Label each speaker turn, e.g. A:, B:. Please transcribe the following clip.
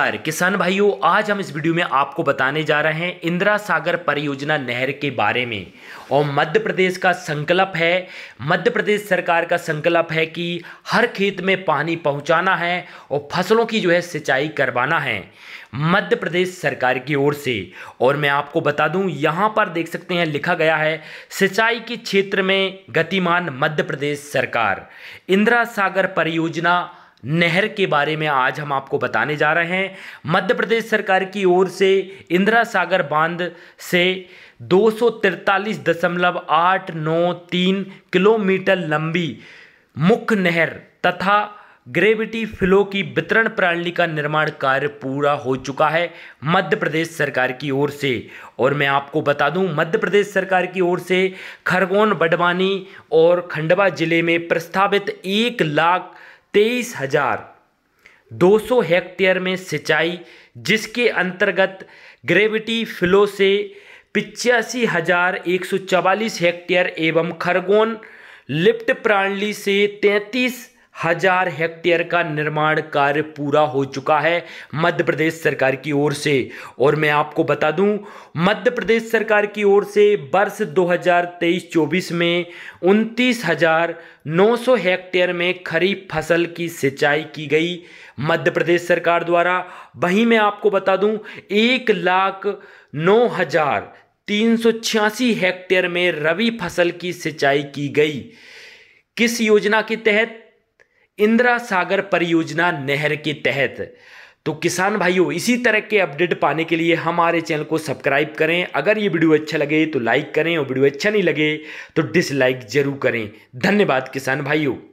A: किसान भाइयों आज हम इस वीडियो में आपको बताने जा रहे हैं इंदिरा सागर परियोजना नहर के बारे में और मध्य प्रदेश का संकल्प है मध्य प्रदेश सरकार का संकल्प है कि हर खेत में पानी पहुंचाना है और फसलों की जो है सिंचाई करवाना है मध्य प्रदेश सरकार की ओर से और मैं आपको बता दूं यहां पर देख सकते हैं लिखा गया है सिंचाई के क्षेत्र में गतिमान मध्य प्रदेश सरकार इंदिरा सागर परियोजना नहर के बारे में आज हम आपको बताने जा रहे हैं मध्य प्रदेश सरकार की ओर से इंदिरा सागर बांध से दो किलोमीटर लंबी मुख्य नहर तथा ग्रेविटी फ्लो की वितरण प्रणाली का निर्माण कार्य पूरा हो चुका है मध्य प्रदेश सरकार की ओर से और मैं आपको बता दूं मध्य प्रदेश सरकार की ओर से खरगोन बडवानी और खंडवा जिले में प्रस्तावित एक लाख तेईस हजार दो सौ हेक्टेयर में सिंचाई जिसके अंतर्गत ग्रेविटी फ्लो से पिचासी हजार एक सौ चवालीस हेक्टेयर एवं खरगोन लिफ्ट प्रणाली से तैंतीस हजार हेक्टेयर का निर्माण कार्य पूरा हो चुका है मध्य प्रदेश सरकार की ओर से और मैं आपको बता दूं मध्य प्रदेश सरकार की ओर से वर्ष 2023-24 में उनतीस हजार सौ हेक्टेयर में खरीफ फसल की सिंचाई की गई मध्य प्रदेश सरकार द्वारा वहीं मैं आपको बता दूं एक लाख नौ हजार तीन सौ छियासी हेक्टेयर में रबी फसल की सिंचाई की गई किस योजना के तहत इंदिरा सागर परियोजना नहर के तहत तो किसान भाइयों इसी तरह के अपडेट पाने के लिए हमारे चैनल को सब्सक्राइब करें अगर ये वीडियो अच्छा लगे तो लाइक करें और वीडियो अच्छा नहीं लगे तो डिसलाइक जरूर करें धन्यवाद किसान भाइयों